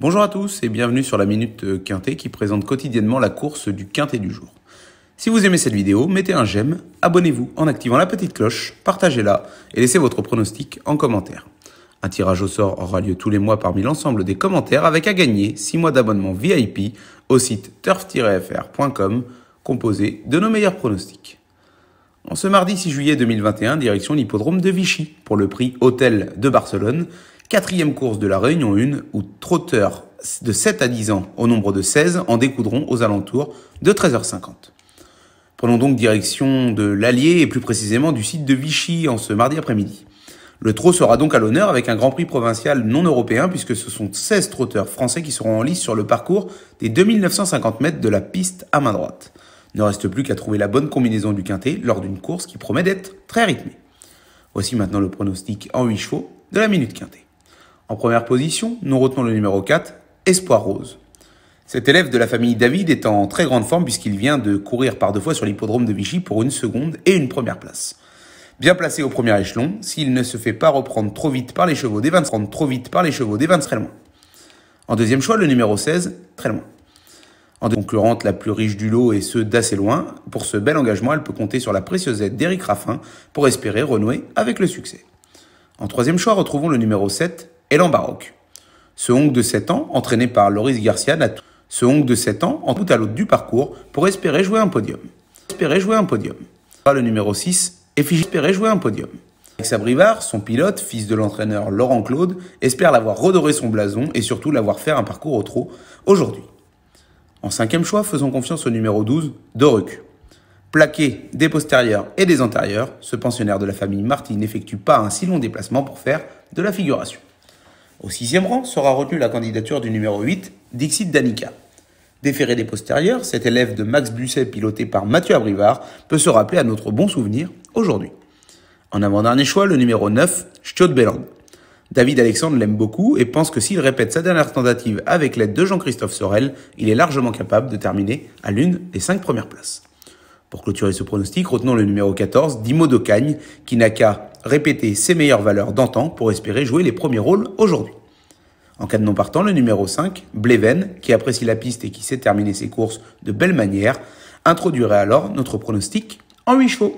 Bonjour à tous et bienvenue sur la Minute Quintet qui présente quotidiennement la course du Quintet du jour. Si vous aimez cette vidéo, mettez un j'aime, abonnez-vous en activant la petite cloche, partagez-la et laissez votre pronostic en commentaire. Un tirage au sort aura lieu tous les mois parmi l'ensemble des commentaires avec à gagner 6 mois d'abonnement VIP au site turf-fr.com composé de nos meilleurs pronostics. En ce mardi 6 juillet 2021, direction l'hippodrome de Vichy pour le prix Hôtel de Barcelone Quatrième course de la Réunion 1 où trotteurs de 7 à 10 ans au nombre de 16 en découdront aux alentours de 13h50. Prenons donc direction de l'Allier et plus précisément du site de Vichy en ce mardi après-midi. Le trot sera donc à l'honneur avec un Grand Prix provincial non européen puisque ce sont 16 trotteurs français qui seront en lice sur le parcours des 2950 mètres de la piste à main droite. ne reste plus qu'à trouver la bonne combinaison du quintet lors d'une course qui promet d'être très rythmée. Voici maintenant le pronostic en 8 chevaux de la minute quintet. En première position, nous retenons le numéro 4, Espoir Rose. Cet élève de la famille David est en très grande forme puisqu'il vient de courir par deux fois sur l'hippodrome de Vichy pour une seconde et une première place. Bien placé au premier échelon, s'il ne se fait pas reprendre trop vite par les chevaux des 20, trop vite par les chevaux des très loin. En deuxième choix, le numéro 16, très loin. En concurrente la plus riche du lot et ceux d'assez loin, pour ce bel engagement, elle peut compter sur la précieuse aide d'Éric Raffin pour espérer renouer avec le succès. En troisième choix, retrouvons le numéro 7, Elan Baroque. Ce Hong de 7 ans, entraîné par Loris Garcia, n'a ce Hong de 7 ans en tout à l'autre du parcours pour espérer jouer un podium. Espérer jouer un podium. Le numéro 6, Effigie espérer jouer un podium. Alexa Brivard, son pilote, fils de l'entraîneur Laurent Claude, espère l'avoir redoré son blason et surtout l'avoir fait un parcours au trot aujourd'hui. En cinquième choix, faisons confiance au numéro 12, Doruc. Plaqué des postérieurs et des antérieurs, ce pensionnaire de la famille Martin n'effectue pas un si long déplacement pour faire de la figuration. Au sixième rang sera retenue la candidature du numéro 8, Dixit Danica. Déféré des postérieurs, cet élève de Max Busset piloté par Mathieu Abrivard peut se rappeler à notre bon souvenir aujourd'hui. En avant-dernier choix, le numéro 9, Stjot Belland. David Alexandre l'aime beaucoup et pense que s'il répète sa dernière tentative avec l'aide de Jean-Christophe Sorel, il est largement capable de terminer à l'une des cinq premières places. Pour clôturer ce pronostic, retenons le numéro 14, Dimo Docagne, qui n'a qu'à répéter ses meilleures valeurs d'antan pour espérer jouer les premiers rôles aujourd'hui. En cas de non partant, le numéro 5, Bleven, qui apprécie la piste et qui sait terminer ses courses de belle manière, introduirait alors notre pronostic en 8 chevaux.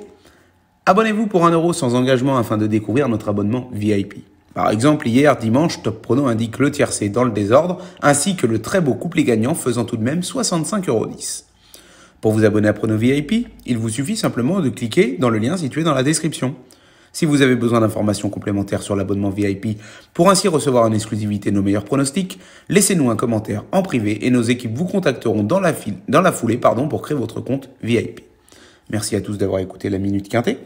Abonnez-vous pour 1€ euro sans engagement afin de découvrir notre abonnement VIP. Par exemple, hier dimanche, Top Prono indique le tiercé dans le désordre, ainsi que le très beau couplet gagnant faisant tout de même 65,10€. Pour vous abonner à Prono VIP, il vous suffit simplement de cliquer dans le lien situé dans la description. Si vous avez besoin d'informations complémentaires sur l'abonnement VIP pour ainsi recevoir en exclusivité nos meilleurs pronostics, laissez-nous un commentaire en privé et nos équipes vous contacteront dans la, foulée pardon, pour créer votre compte VIP. Merci à tous d'avoir écouté la Minute Quintée.